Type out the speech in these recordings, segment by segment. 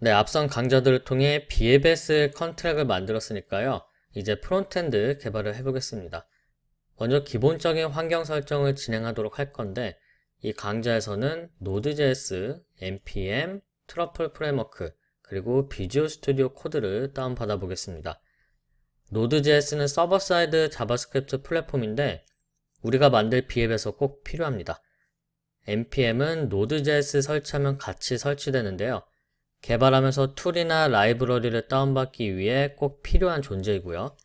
네, 앞선 강좌들을 통해 b 앱 s 컨트랙을 만들었으니까요. 이제 프론트엔드 개발을 해보겠습니다. 먼저 기본적인 환경 설정을 진행하도록 할 건데 이 강좌에서는 Node.js, npm, 트러플 프레임워크, 그리고 비주얼 스튜디오 코드를 다운받아 보겠습니다. Node.js는 서버 사이드 자바스크립트 플랫폼인데 우리가 만들 비앱에서 꼭 필요합니다. npm은 Node.js 설치하면 같이 설치되는데요. 개발하면서 툴이나 라이브러리를 다운받기 위해 꼭 필요한 존재이고요.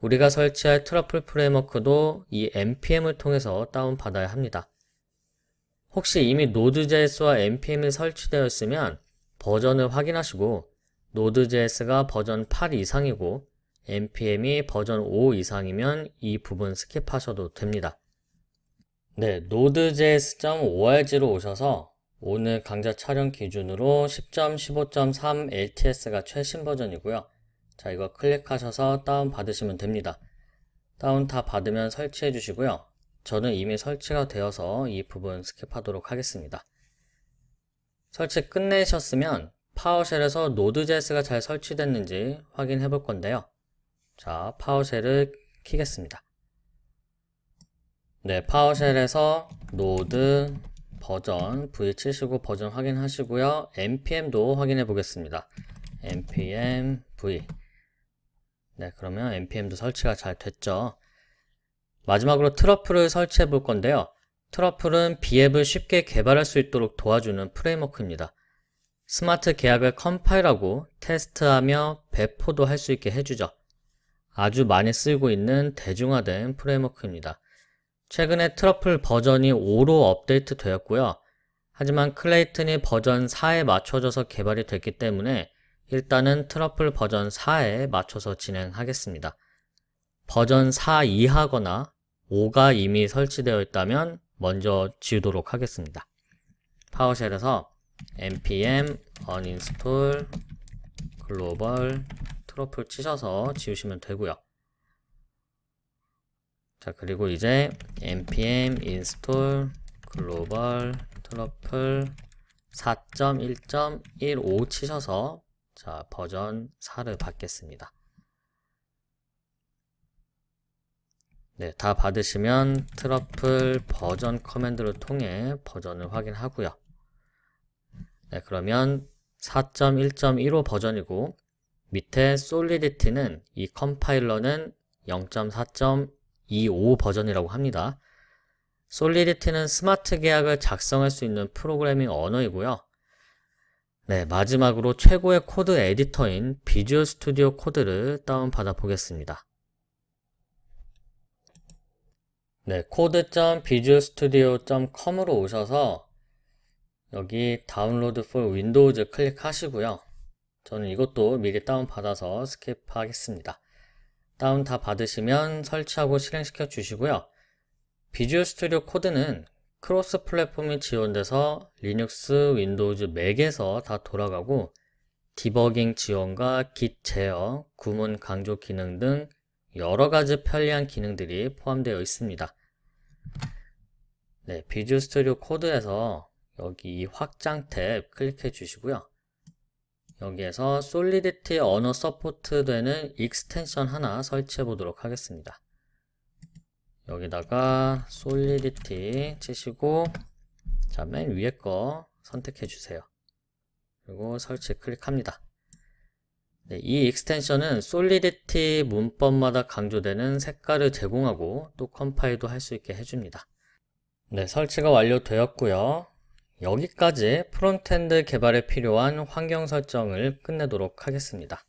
우리가 설치할 트러플 프레임워크도 이 npm을 통해서 다운받아야 합니다. 혹시 이미 Node.js와 npm이 설치되어 있으면 버전을 확인하시고 Node.js가 버전 8 이상이고 npm이 버전 5 이상이면 이 부분 스킵하셔도 됩니다. 네, node.js.org로 오셔서 오늘 강좌 촬영 기준으로 10.15.3 LTS가 최신 버전이고요. 자, 이거 클릭하셔서 다운 받으시면 됩니다. 다운 다 받으면 설치해 주시고요. 저는 이미 설치가 되어서 이 부분 스킵하도록 하겠습니다. 설치 끝내셨으면 파워쉘에서 노드.js가 잘 설치됐는지 확인해 볼 건데요. 자, 파워쉘을 키겠습니다. 네, 파워쉘에서 노드 버전 V79 버전 확인하시고요. npm도 확인해 보겠습니다. npm v 네 그러면 npm도 설치가 잘 됐죠. 마지막으로 트러플을 설치해 볼 건데요. 트러플은 비앱을 쉽게 개발할 수 있도록 도와주는 프레임워크입니다. 스마트 계약을 컴파일하고 테스트하며 배포도 할 수 있게 해주죠. 아주 많이 쓰이고 있는 대중화된 프레임워크입니다. 최근에 트러플 버전이 5로 업데이트 되었고요. 하지만 클레이튼이 버전 4에 맞춰져서 개발이 됐기 때문에 일단은 트러플 버전 4에 맞춰서 진행하겠습니다. 버전 4 이하거나 5가 이미 설치되어 있다면 먼저 지우도록 하겠습니다. 파워쉘에서 npm uninstall global 트러플 치셔서 지우시면 되고요. 자 그리고 이제 npm install global truffle 4.1.15 치셔서 자 버전 4를 받겠습니다. 네, 다 받으시면 트러플 버전 커맨드를 통해 버전을 확인하고요. 네, 그러면 4.1.15 버전이고 밑에 솔리디티는 이 컴파일러는 0.4. 2.5 버전이라고 합니다. 솔리디티는 스마트 계약을 작성할 수 있는 프로그래밍 언어이고요. 네, 마지막으로 최고의 코드 에디터인 비주얼 스튜디오 코드를 다운받아 보겠습니다. 네, code.visualstudio.com으로 오셔서 여기 다운로드 for 윈도우즈 클릭하시고요. 저는 이것도 미리 다운받아서 스킵하겠습니다. 다운 다 받으시면 설치하고 실행시켜 주시고요. 비주얼 스튜디오 코드는 크로스 플랫폼이 지원돼서 리눅스, 윈도우즈, 맥에서 다 돌아가고 디버깅 지원과 git 제어, 구문 강조 기능 등 여러가지 편리한 기능들이 포함되어 있습니다. 네, 비주얼 스튜디오 코드에서 여기 확장 탭 클릭해 주시고요. 여기에서 솔리디티 언어 서포트 되는 익스텐션 하나 설치해 보도록 하겠습니다. 여기다가 솔리디티 치시고 자, 맨 위에 거 선택해 주세요. 그리고 설치 클릭합니다. 네, 이 익스텐션은 솔리디티 문법마다 강조되는 색깔을 제공하고 또 컴파일도 할 수 있게 해줍니다. 네, 설치가 완료되었고요. 여기까지 프론트엔드 개발에 필요한 환경 설정을 끝내도록 하겠습니다.